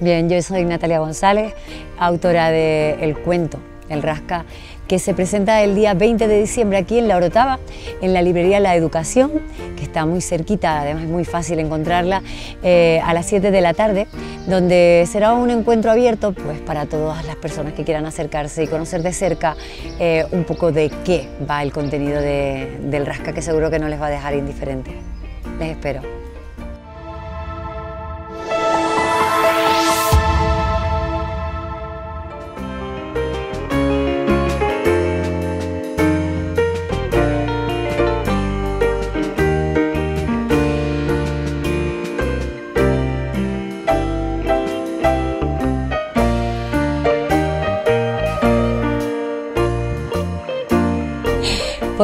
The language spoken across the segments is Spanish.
Bien, yo soy Natalia González, autora de El cuento, El Rasca, que se presenta el día 20 de diciembre aquí en La Orotava, en la librería La Educación, que está muy cerquita, además es muy fácil encontrarla, eh, a las 7 de la tarde, donde será un encuentro abierto pues, para todas las personas que quieran acercarse y conocer de cerca eh, un poco de qué va el contenido de, del Rasca, que seguro que no les va a dejar indiferentes. Les espero.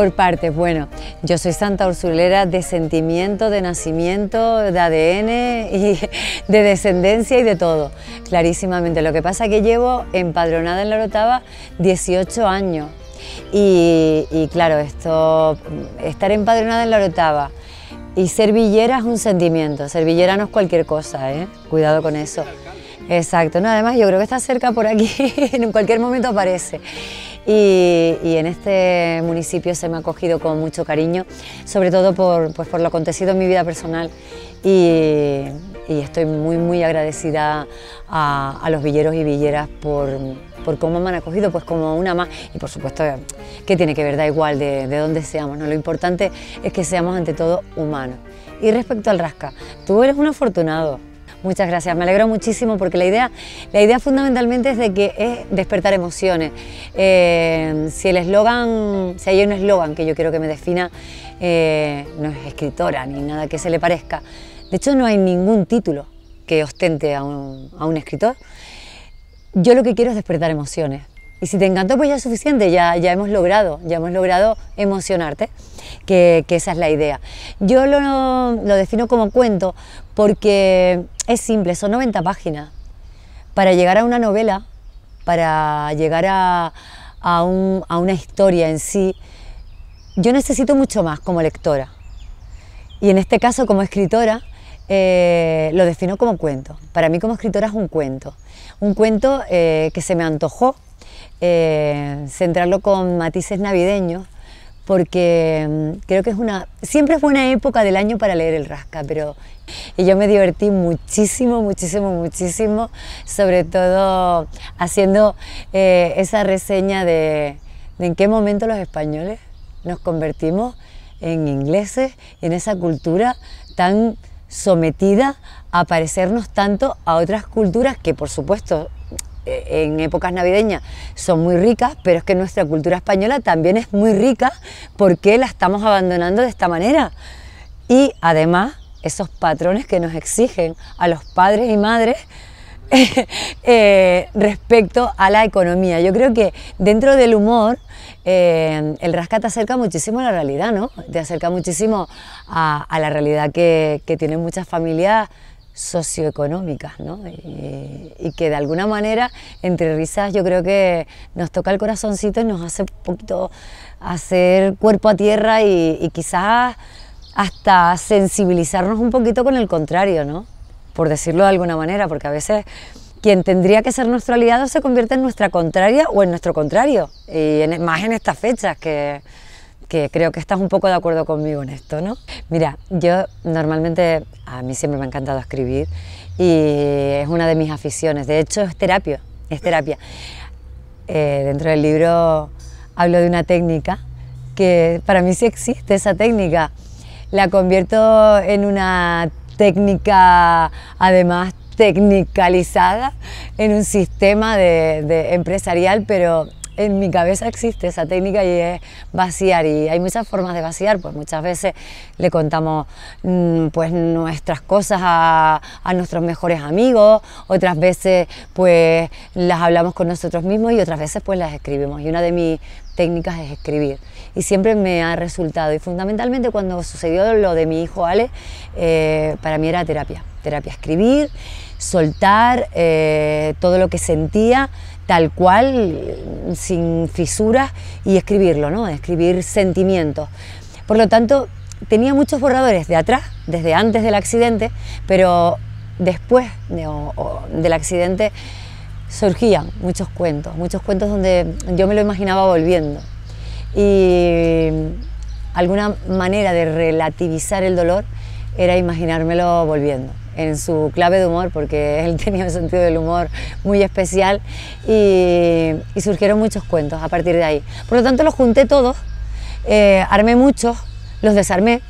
Por partes, bueno, yo soy Santa Ursulera de sentimiento, de nacimiento, de ADN y de descendencia y de todo, clarísimamente. Lo que pasa es que llevo empadronada en la Orotava 18 años y, claro, esto, estar empadronada en la Orotava y ser villera es un sentimiento, ser villera no es cualquier cosa, ¿eh? cuidado con eso. Exacto, además yo creo que está cerca por aquí, en cualquier momento aparece y, en este municipio se me ha acogido con mucho cariño, sobre todo pues, por, lo acontecido en mi vida personal y, estoy muy muy agradecida a, los villeros y villeras por, cómo me han acogido, pues como una más. Y por supuesto, que tiene que ver? Da igual de, dónde seamos, Lo importante es que seamos ante todo humanos. Y respecto al rasca, tú eres un afortunado, Muchas gracias, me alegro muchísimo porque la idea, la idea fundamentalmente es de que es despertar emociones. Eh, si el eslogan, si hay un eslogan que yo quiero que me defina, eh, no es escritora ni nada que se le parezca. De hecho, no hay ningún título que ostente a un, a escritor. Yo lo que quiero es despertar emociones. Y si te encantó, pues ya es suficiente, ya, ya hemos logrado, ya hemos logrado emocionarte, que, esa es la idea. Yo lo, lo, defino como cuento porque es simple, son 90 páginas. Para llegar a una novela, para llegar a, una historia en sí, yo necesito mucho más como lectora. Y en este caso, como escritora, eh, lo defino como cuento. Para mí como escritora es un cuento. Un cuento eh, que se me antojó eh, centrarlo con matices navideños, porque mm, creo que es una, siempre es buena época del año para leer el rasca, pero yo me divertí muchísimo, muchísimo, muchísimo, sobre todo haciendo eh, esa reseña de, de en qué momento los españoles nos convertimos en ingleses, y en esa cultura tan sometida a parecernos tanto a otras culturas que por supuesto en épocas navideñas son muy ricas, pero es que nuestra cultura española también es muy rica porque la estamos abandonando de esta manera. Y además, esos patrones que nos exigen a los padres y madres eh, respecto a la economía. Yo creo que dentro del humor, eh, el rasca te acerca muchísimo a la realidad, ¿no? Te acerca muchísimo a, la realidad que, que tienen muchas familias socioeconómicas, ¿no? Eh, y, que de alguna manera, entre risas, yo creo que nos toca el corazoncito y nos hace un poquito hacer cuerpo a tierra y, y quizás hasta sensibilizarnos un poquito con el contrario, ¿no? Por decirlo de alguna manera, porque a veces quien tendría que ser nuestro aliado se convierte en nuestra contraria o en nuestro contrario, y en, más en estas fechas que que creo que estás un poco de acuerdo conmigo en esto, ¿no? Mira, yo normalmente, a mí siempre me ha encantado escribir y es una de mis aficiones, de hecho es terapia, es terapia. Eh, dentro del libro hablo de una técnica que para mí sí existe esa técnica. La convierto en una técnica, además, tecnicalizada en un sistema de, de empresarial, pero en mi cabeza existe esa técnica y es vaciar y hay muchas formas de vaciar, pues muchas veces le contamos mm, pues nuestras cosas a, nuestros mejores amigos, otras veces pues las hablamos con nosotros mismos y otras veces pues las escribimos y una de mis técnicas es escribir y siempre me ha resultado y fundamentalmente cuando sucedió lo de mi hijo Ale eh, para mí era terapia, terapia escribir, soltar eh, todo lo que sentía tal cual, sin fisuras, y escribirlo, ¿no? escribir sentimientos. Por lo tanto, tenía muchos borradores de atrás, desde antes del accidente, pero después del accidente surgían muchos cuentos, muchos cuentos donde yo me lo imaginaba volviendo. Y alguna manera de relativizar el dolor era imaginármelo volviendo en su clave de humor, porque él tenía un sentido del humor muy especial y, surgieron muchos cuentos a partir de ahí. Por lo tanto, los junté todos, eh, armé muchos, los desarmé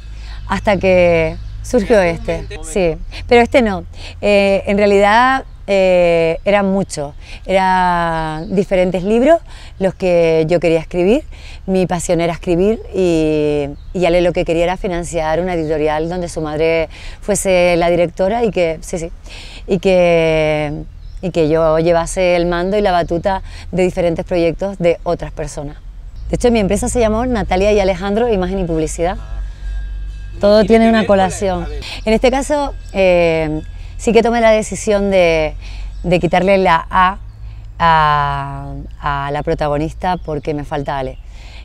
hasta que surgió este. este sí, pero este no. Eh, en realidad eh, eran muchos, eran diferentes libros los que yo quería escribir, mi pasión era escribir y, y Ale lo que quería era financiar una editorial donde su madre fuese la directora y que, sí, sí, y que, y que yo llevase el mando y la batuta de diferentes proyectos de otras personas. De hecho, mi empresa se llamó Natalia y Alejandro Imagen y Publicidad. Ah. Todo tiene una colación. En este caso, eh, sí que tomé la decisión de, quitarle la A a, la protagonista porque me falta Ale.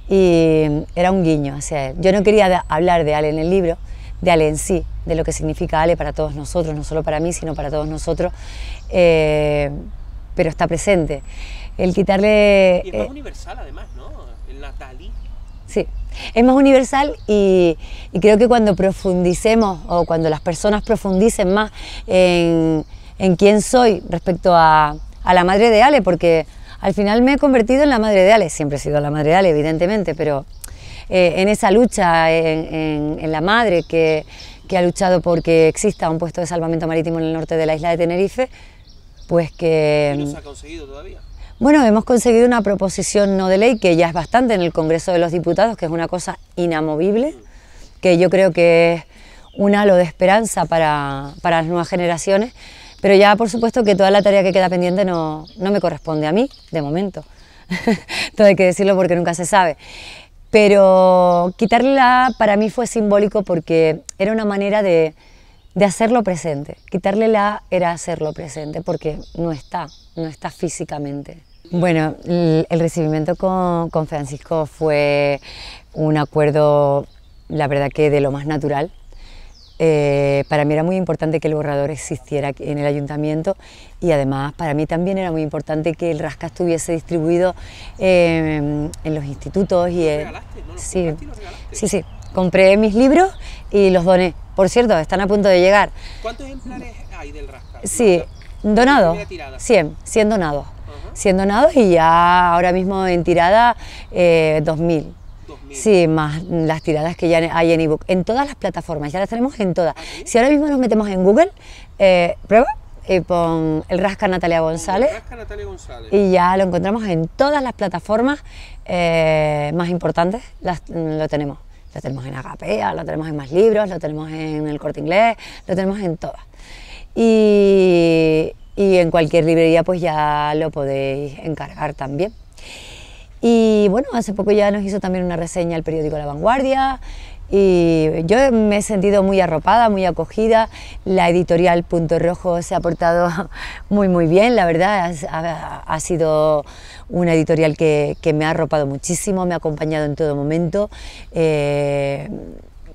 Y era un guiño hacia él. Yo no quería hablar de Ale en el libro, de Ale en sí, de lo que significa Ale para todos nosotros, no solo para mí, sino para todos nosotros, eh, pero está presente. El quitarle... Y es más eh, universal además, ¿no? El natalismo es más universal y, creo que cuando profundicemos o cuando las personas profundicen más en, quién soy respecto a, la madre de Ale, porque al final me he convertido en la madre de Ale, siempre he sido la madre de Ale, evidentemente, pero eh, en esa lucha, en, la madre que, que ha luchado porque exista un puesto de salvamento marítimo en el norte de la isla de Tenerife, pues que... no se ha conseguido todavía? Bueno, hemos conseguido una proposición no de ley que ya es bastante en el Congreso de los Diputados, que es una cosa inamovible, que yo creo que es un halo de esperanza para, para las nuevas generaciones, pero ya por supuesto que toda la tarea que queda pendiente no, no me corresponde a mí, de momento. Todo hay que decirlo porque nunca se sabe. Pero quitarla para mí fue simbólico porque era una manera de, de hacerlo presente. Quitarle la era hacerlo presente porque no está, no está físicamente. Bueno, el recibimiento con, Francisco fue un acuerdo, la verdad que de lo más natural, eh, para mí era muy importante que el borrador existiera en el ayuntamiento y además para mí también era muy importante que el rasca estuviese distribuido em, en los institutos y ¿no? sí, sí, sí, compré mis libros y los doné. Por cierto, están a punto de llegar. ¿Cuántos ejemplares hay del rasca? Sí, donados. 100, 100 donados siendo nados y ya ahora mismo en tirada 2.000. Eh, sí, más las tiradas que ya hay en ebook, en todas las plataformas, ya las tenemos en todas. ¿Ah, si ahora mismo nos metemos en Google, eh, prueba y eh, pon el Rasca Natalia González. Rasca Natalia González. Y ya lo encontramos en todas las plataformas más importantes, mm, lo tenemos. Lo tenemos en Agapea, lo tenemos en Más Libros, lo tenemos en El Corte Inglés, lo tenemos en todas. Y y en cualquier librería pues ya lo podéis encargar también. Y bueno, hace poco ya nos hizo también una reseña el periódico La Vanguardia y yo me he sentido muy arropada, muy acogida. La editorial Punto Rojo se ha portado muy muy bien, la verdad. Ha, sido una editorial que, me ha arropado muchísimo, me ha acompañado en todo momento. Eh,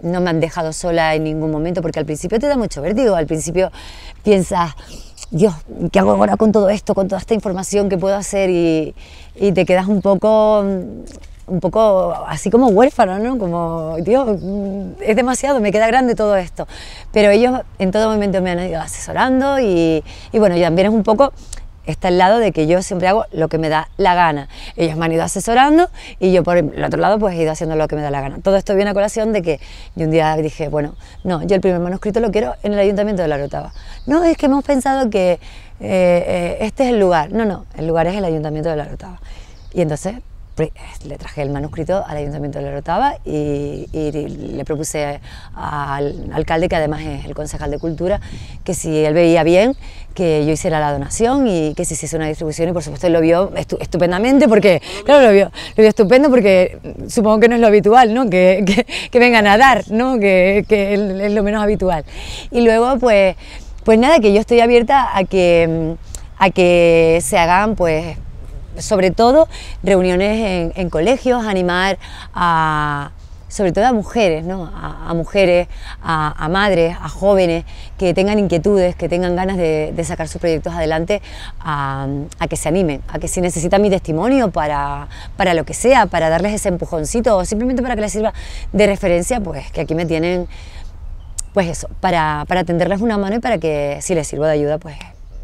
no me han dejado sola en ningún momento porque al principio te da mucho vértigo, al principio piensas Dios, ¿qué hago ahora con todo esto, con toda esta información que puedo hacer? Y, y te quedas un poco, un poco así como huérfano, ¿no? Como, Dios, mm, es demasiado, me queda grande todo esto. Pero ellos en todo momento me han ido asesorando y, y bueno, y también es un poco está al lado de que yo siempre hago lo que me da la gana. Ellos me han ido asesorando y yo por el otro lado pues he ido haciendo lo que me da la gana. Todo esto viene a colación de que yo un día dije, bueno, no, yo el primer manuscrito lo quiero en el Ayuntamiento de La Rotava... No, es que hemos pensado que eh, eh, este es el lugar. No, no, el lugar es el Ayuntamiento de La Rotava... Y entonces le traje el manuscrito al Ayuntamiento de La Rotava... y, le propuse al alcalde, que además es el concejal de Cultura, que si él veía bien, que yo hiciera la donación y que si se hizo una distribución y por supuesto él lo vio estupendamente porque, claro, lo vio, lo vio estupendo porque supongo que no es lo habitual, ¿no? Que, que, que vengan a dar, ¿no? Que, que es lo menos habitual. Y luego, pues pues nada, que yo estoy abierta a que, a que se hagan pues sobre todo reuniones en, colegios, animar a, sobre todo a mujeres, ¿no? a, mujeres, a, madres, a jóvenes que tengan inquietudes, que tengan ganas de, sacar sus proyectos adelante, a, que se animen, a que si necesitan mi testimonio para, para lo que sea, para darles ese empujoncito o simplemente para que les sirva de referencia, pues que aquí me tienen pues eso, para, para tenderles una mano y para que si les sirvo de ayuda, pues,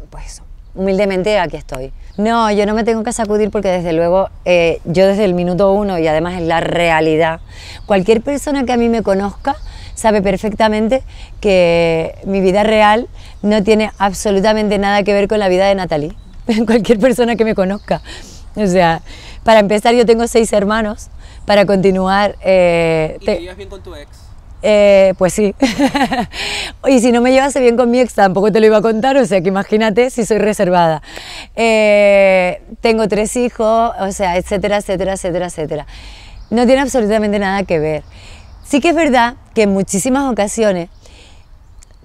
pues eso. Humildemente aquí estoy. No, yo no me tengo que sacudir porque desde luego eh, yo desde el minuto uno y además es la realidad. Cualquier persona que a mí me conozca sabe perfectamente que mi vida real no tiene absolutamente nada que ver con la vida de Natalie. Cualquier persona que me conozca. O sea, para empezar yo tengo seis hermanos, para continuar... Eh, ¿Y te... bien con tu ex? Eh, pues sí. y si no me llevase bien con mi ex, tampoco te lo iba a contar, o sea que imagínate si soy reservada. Eh, tengo tres hijos, o sea, etcétera, etcétera, etcétera, etcétera. No tiene absolutamente nada que ver. Sí que es verdad que en muchísimas ocasiones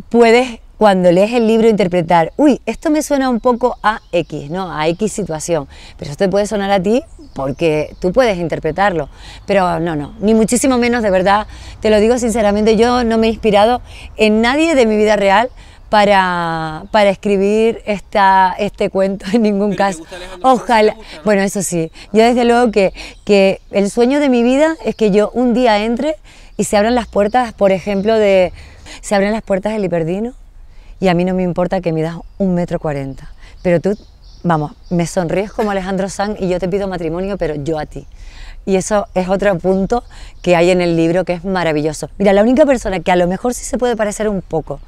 puedes, cuando lees el libro, interpretar, uy, esto me suena un poco a X, ¿no? A X situación. Pero esto te puede sonar a ti porque tú puedes interpretarlo, pero no, no, ni muchísimo menos, de verdad, te lo digo sinceramente, yo no me he inspirado en nadie de mi vida real para, para escribir esta, este cuento en ningún caso. Ojalá, bueno, eso sí, yo desde luego que, que el sueño de mi vida es que yo un día entre y se abran las puertas, por ejemplo, de, se abren las puertas del Hiperdino y a mí no me importa que midas un metro cuarenta, pero tú vamos, me sonríes como Alejandro Sanz y yo te pido matrimonio, pero yo a ti. Y eso es otro punto que hay en el libro que es maravilloso. Mira, la única persona que a lo mejor sí se puede parecer un poco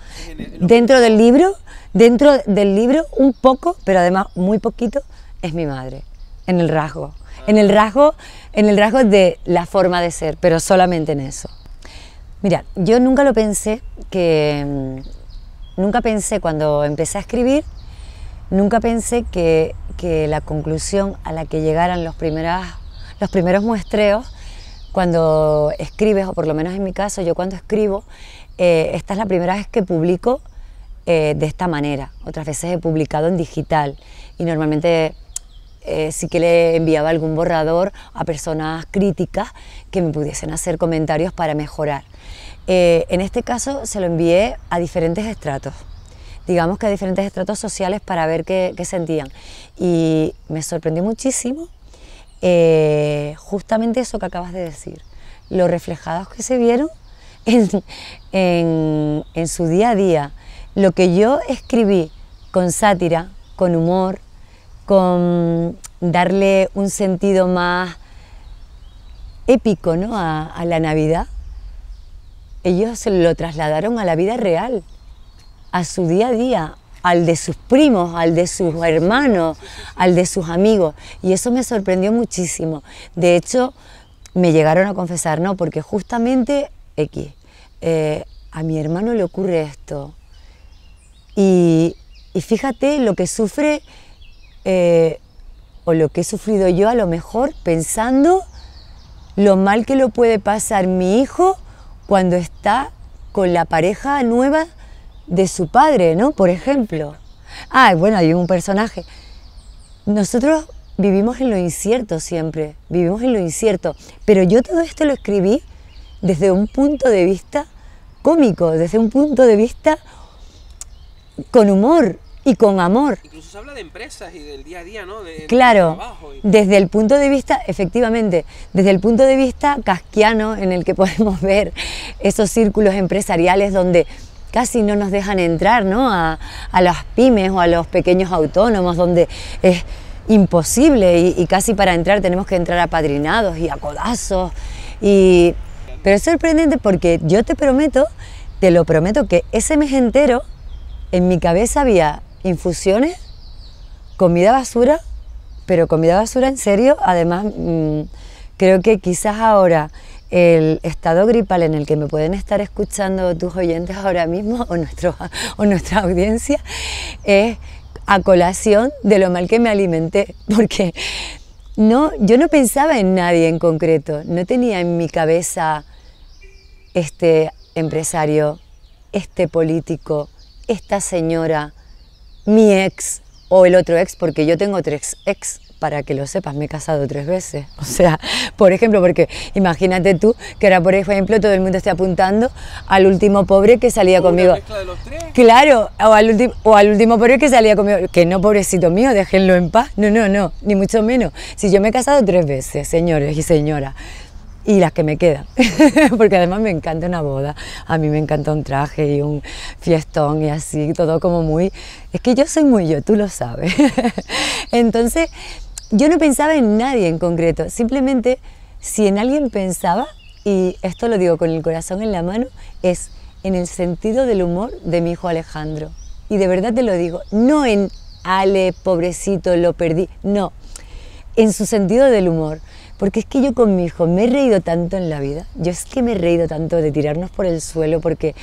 dentro del libro, dentro del libro un poco, pero además muy poquito, es mi madre, en el rasgo, en el rasgo, en el rasgo de la forma de ser, pero solamente en eso. Mira, yo nunca lo pensé que mm, nunca pensé cuando empecé a escribir Nunca pensé que, la conclusión a la que llegaran los, primeros muestreos, cuando escribes, o por lo menos en mi caso, yo cuando escribo, eh, esta es la primera vez que publico eh, de esta manera. Otras veces he publicado en digital y normalmente eh, sí que le enviaba algún borrador a personas críticas que me pudiesen hacer comentarios para mejorar. en este caso se lo envié a diferentes estratos digamos que a diferentes estratos sociales para ver qué, sentían. Y me sorprendió muchísimo eh, justamente eso que acabas de decir, los reflejados que se vieron en, su día a día. Lo que yo escribí con sátira, con humor, con darle un sentido más épico ¿no? a, a, la Navidad, ellos lo trasladaron a la vida real a su día a día, al de sus primos, al de sus hermanos, al de sus amigos. Y eso me sorprendió muchísimo. De hecho, me llegaron a confesar, ¿no? Porque justamente X, eh, a mi hermano le ocurre esto. Y, y fíjate lo que sufre eh, o lo que he sufrido yo a lo mejor pensando lo mal que lo puede pasar mi hijo cuando está con la pareja nueva de su padre, ¿no? Por ejemplo. Ah, bueno, hay un personaje. Nosotros vivimos en lo incierto siempre, vivimos en lo incierto, pero yo todo esto lo escribí desde un punto de vista cómico, desde un punto de vista con humor y con amor. Incluso se habla de empresas y del día a día, ¿no? claro, desde el punto de vista, efectivamente, desde el punto de vista casquiano en el que podemos ver esos círculos empresariales donde casi no nos dejan entrar a, las pymes o a los pequeños autónomos, donde es imposible y, casi para entrar tenemos que entrar apadrinados y a codazos. Pero es sorprendente porque yo te prometo, te lo prometo, que ese mes entero en mi cabeza había infusiones, comida basura, pero comida basura en serio, además mm, creo que quizás ahora el estado gripal en el que me pueden estar escuchando tus oyentes ahora mismo o, nuestro, o nuestra audiencia es a colación de lo mal que me alimenté, porque no, yo no pensaba en nadie en concreto, no tenía en mi cabeza este empresario, este político, esta señora, mi ex o el otro ex, porque yo tengo tres ex para que lo sepas, me he casado tres veces. O sea, por ejemplo, porque imagínate tú que ahora, por ejemplo, todo el mundo esté apuntando al último pobre que salía conmigo. De los tres. Claro, o al, o al último pobre que salía conmigo. Que no, pobrecito mío, déjenlo en paz. No, no, no, ni mucho menos. Si yo me he casado tres veces, señores y señoras y las que me quedan, porque además me encanta una boda, a mí me encanta un traje y un fiestón y así, todo como muy... Es que yo soy muy yo, tú lo sabes. Entonces, yo no pensaba en nadie en concreto, simplemente si en alguien pensaba, y esto lo digo con el corazón en la mano, es en el sentido del humor de mi hijo Alejandro. Y de verdad te lo digo, no en Ale, pobrecito, lo perdí, no, en su sentido del humor. Porque es que yo con mi hijo me he reído tanto en la vida, yo es que me he reído tanto de tirarnos por el suelo porque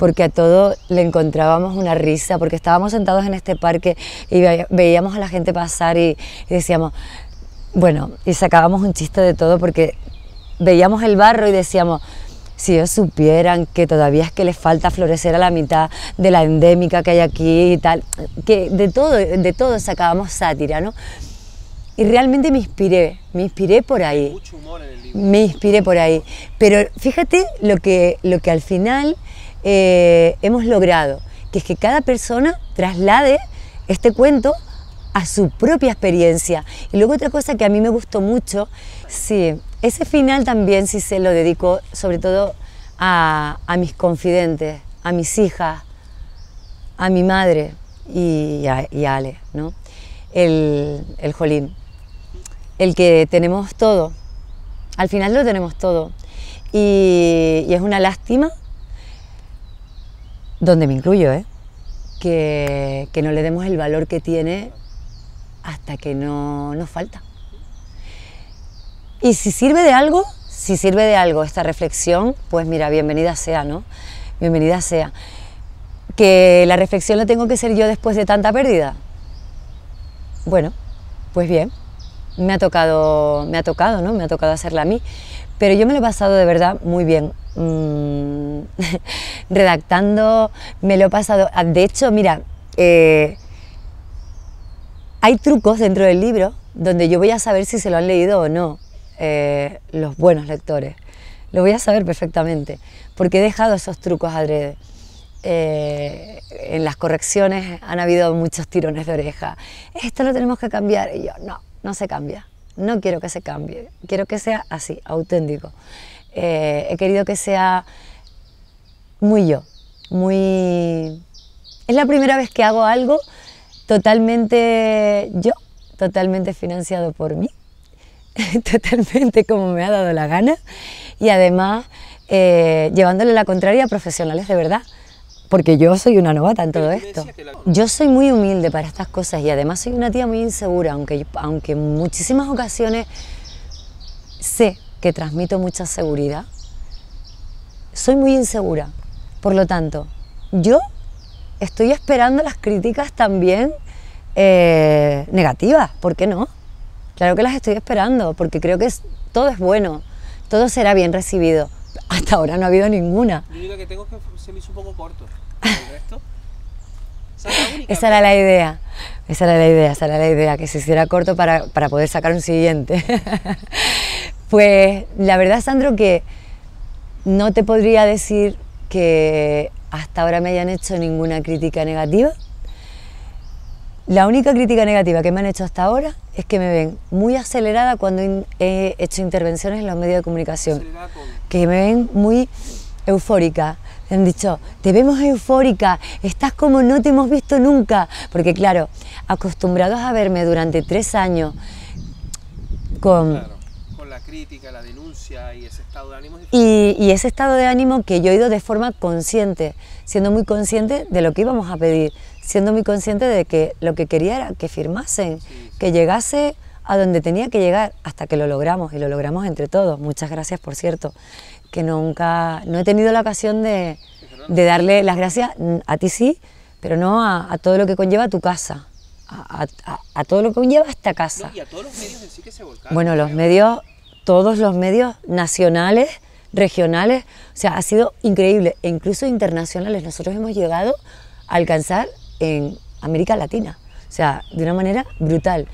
porque a todo le encontrábamos una risa, porque estábamos sentados en este parque y veíamos a la gente pasar y, decíamos, bueno, y sacábamos un chiste de todo porque veíamos el barro y decíamos, si ellos supieran que todavía es que les falta florecer a la mitad de la endémica que hay aquí y tal, que de todo, de todo sacábamos sátira, ¿no? Y realmente me inspiré, me inspiré por ahí. Me inspiré por ahí. Pero fíjate lo que, lo que al final eh, hemos logrado, que es que cada persona traslade este cuento a su propia experiencia. Y luego otra cosa que a mí me gustó mucho, sí, ese final también sí se lo dedico sobre todo a, mis confidentes, a mis hijas, a mi madre y a, Ale, ¿no? El, Jolín, el que tenemos todo, al final lo tenemos todo. y es una lástima donde me incluyo, ¿eh? que, no le demos el valor que tiene hasta que no nos falta. Y si sirve de algo, si sirve de algo esta reflexión, pues mira, bienvenida sea, ¿no? Bienvenida sea. ¿Que la reflexión la tengo que ser yo después de tanta pérdida? Bueno, pues bien, me ha tocado, me ha tocado, ¿no? Me ha tocado hacerla a mí. Pero yo me lo he pasado de verdad muy bien. Mm, redactando, me lo he pasado. Ah, de hecho, mira, eh, hay trucos dentro del libro donde yo voy a saber si se lo han leído o no eh, los buenos lectores. Lo voy a saber perfectamente, porque he dejado esos trucos adrede. Eh, en las correcciones han habido muchos tirones de oreja. Esto lo tenemos que cambiar. Y yo, no, no se cambia. No quiero que se cambie. Quiero que sea así, auténtico. Eh, he querido que sea muy yo, muy... Es la primera vez que hago algo totalmente yo, totalmente financiado por mí, totalmente como me ha dado la gana y además eh, llevándole la contraria a profesionales de verdad, porque yo soy una novata en todo esto. Yo soy muy humilde para estas cosas y además soy una tía muy insegura, aunque, aunque en muchísimas ocasiones sé que transmito mucha seguridad. Soy muy insegura, por lo tanto, yo estoy esperando las críticas también eh, negativas, ¿por qué no? Claro que las estoy esperando, porque creo que todo es bueno, todo será bien recibido. Hasta ahora no ha habido ninguna. Yo que tengo que se un poco corto. Esa, era la idea, esa era la idea, esa era la idea, que se hiciera corto para, para poder sacar un siguiente. Pues la verdad, Sandro, que no te podría decir que hasta ahora me hayan hecho ninguna crítica negativa. La única crítica negativa que me han hecho hasta ahora es que me ven muy acelerada cuando he hecho intervenciones en los medios de comunicación. Que me ven muy eufórica. Me han dicho, te vemos eufórica, estás como no te hemos visto nunca. Porque claro, acostumbrados a verme durante tres años con la crítica, la denuncia y ese estado de ánimo. Y, ese estado de ánimo que yo he ido de forma consciente, siendo muy consciente de lo que íbamos a pedir, siendo muy consciente de que lo que quería era que firmasen, que llegase a donde tenía que llegar, hasta que lo logramos y lo logramos entre todos. Muchas gracias, por cierto, que nunca, no he tenido la ocasión de, de darle las gracias a ti sí, pero no a, todo lo que conlleva tu casa. A, todo lo que conlleva esta casa. y a todos los medios en sí que se volcaron. Bueno, los medios todos los medios nacionales, regionales, o sea, ha sido increíble, e incluso internacionales. Nosotros hemos llegado a alcanzar en América Latina, o sea, de una manera brutal.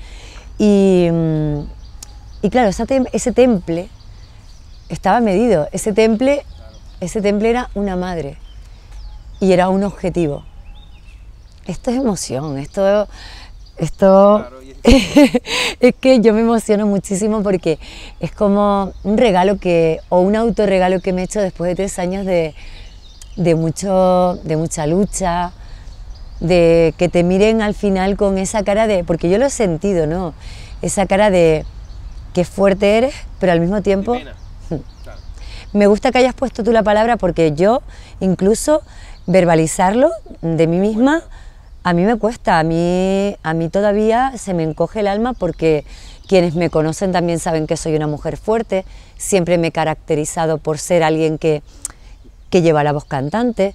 Y, mm, claro, ese, temple estaba medido, ese temple, ese temple era una madre y era un objetivo. Esto es emoción, esto esto es... que yo me emociono muchísimo porque es como un regalo que, o un autorregalo que me he hecho después de tres años de, de mucha lucha, de que te miren al final con esa cara de, porque yo lo he sentido, ¿no? Esa cara de qué fuerte eres, pero al mismo tiempo... Me gusta que hayas puesto tú la palabra porque yo incluso verbalizarlo de mí misma a mí me cuesta, a mí, a mí todavía se me encoge el alma porque quienes me conocen también saben que soy una mujer fuerte, siempre me he caracterizado por ser alguien que, que lleva la voz cantante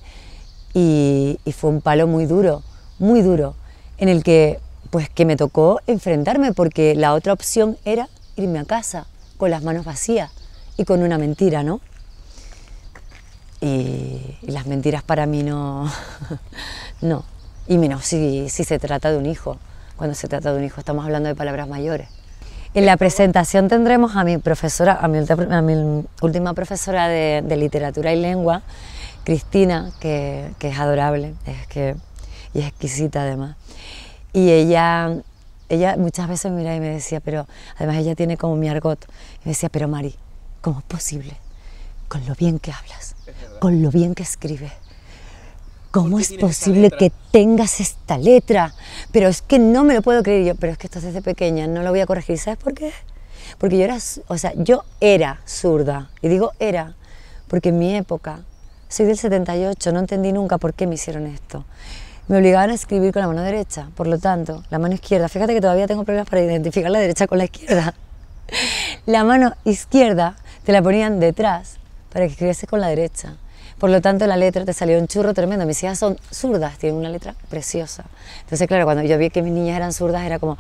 y, fue un palo muy duro, muy duro, en el que pues que me tocó enfrentarme porque la otra opción era irme a casa con las manos vacías y con una mentira, ¿no? Y, las mentiras para mí no, no, y menos si, si se trata de un hijo. Cuando se trata de un hijo estamos hablando de palabras mayores. En la presentación tendremos a mi profesora, a mi, última profesora de, literatura y lengua, Cristina, que, es adorable, es que, y es exquisita además. Y ella, ella muchas veces me miraba y me decía, pero además ella tiene como mi argot, y me decía, pero Mari, ¿cómo es posible? Con lo bien que hablas, con lo bien que escribes, ¿Cómo es posible que tengas esta letra? Pero es que no me lo puedo creer yo, pero es que esto es desde pequeña, no lo voy a corregir. ¿Sabes por qué? Porque yo era, o sea, yo era zurda. Y digo era, porque en mi época, soy del 78, no entendí nunca por qué me hicieron esto. Me obligaban a escribir con la mano derecha, por lo tanto, la mano izquierda. Fíjate que todavía tengo problemas para identificar la derecha con la izquierda. La mano izquierda te la ponían detrás para que escribiese con la derecha. Por lo tanto, la letra te salió un churro tremendo. Mis hijas son zurdas, tienen una letra preciosa. Entonces, claro, cuando yo vi que mis niñas eran zurdas, era como,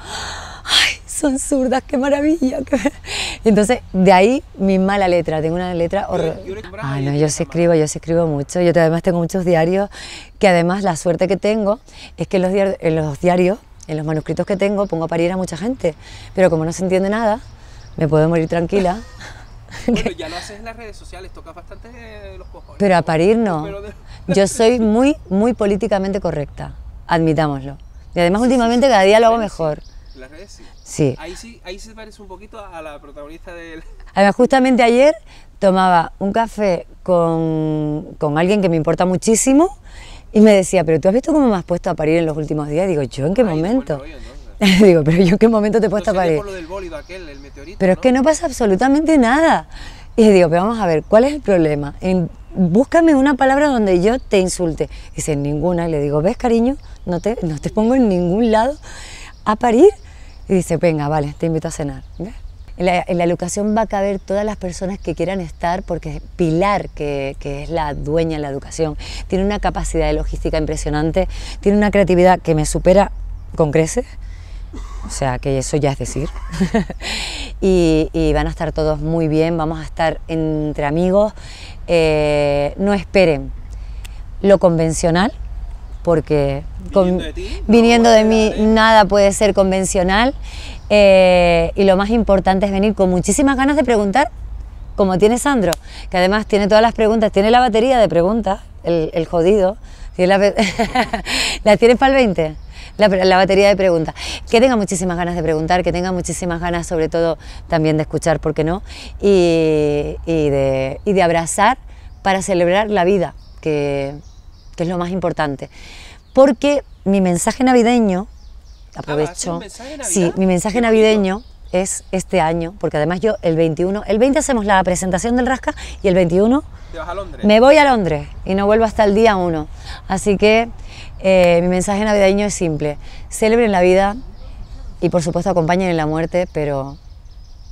¡ay, son zurdas, qué maravilla! Entonces, de ahí mi mala letra, tengo una letra horrible. Ah, no, yo sí escribo, yo sí escribo mucho. Yo además tengo muchos diarios, que además la suerte que tengo es que los en los, diarios, en los manuscritos que tengo, pongo a parir a mucha gente. Pero como no se entiende nada, me puedo morir tranquila. Bueno, ya lo haces en las redes sociales, tocas bastante eh, los cojones. Pero a parir no. Yo soy muy, muy políticamente correcta, admitámoslo. Y además últimamente cada día lo hago mejor. Las redes sí. sí. Ahí sí, ahí se parece un poquito a la protagonista del... Además, justamente ayer tomaba un café con, alguien que me importa muchísimo y me decía, pero tú has visto cómo me has puesto a parir en los últimos días. Digo, ¿yo en qué momento? digo, pero yo qué momento te he puesto a parir. pero es que no pasa absolutamente nada. Y digo, pero vamos a ver, ¿cuál es el problema? En, búscame una palabra donde yo te insulte. ...y Dice, ninguna. Y le digo, ¿ves, cariño? No te, no te pongo en ningún lado a parir. Y dice, venga, vale, te invito a cenar. En la, educación va a caber todas las personas que quieran estar, porque Pilar, que, que, es la dueña de la educación, tiene una capacidad de logística impresionante, tiene una creatividad que me supera con creces. O sea que eso ya es decir. y, van a estar todos muy bien, vamos a estar entre amigos. Eh, no esperen lo convencional, porque viniendo de, mí nada puede ser convencional. Eh, y lo más importante es venir con muchísimas ganas de preguntar, como tiene Sandro, que además tiene todas las preguntas, tiene la batería de preguntas, el, jodido. las la, ¿La tienes para el 20? la, batería de preguntas. Que tenga muchísimas ganas de preguntar, que tenga muchísimas ganas sobre todo también de escuchar, ¿por qué no? Y, y, de, y de, abrazar para celebrar la vida, que, que es lo más importante. Porque mi mensaje navideño, ah, aprovecho, sí, mi mensaje navideño es este año, porque además yo el 21, el 20 hacemos la presentación del Rasca y el 21 a Londres? me voy a Londres y no vuelvo hasta el día 1. Así que eh, mi mensaje navideño es simple, celebren la vida y por supuesto acompañen en la muerte, pero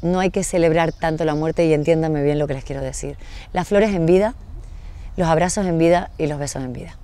no hay que celebrar tanto la muerte y entiéndanme bien lo que les quiero decir. Las flores en vida, los abrazos en vida y los besos en vida.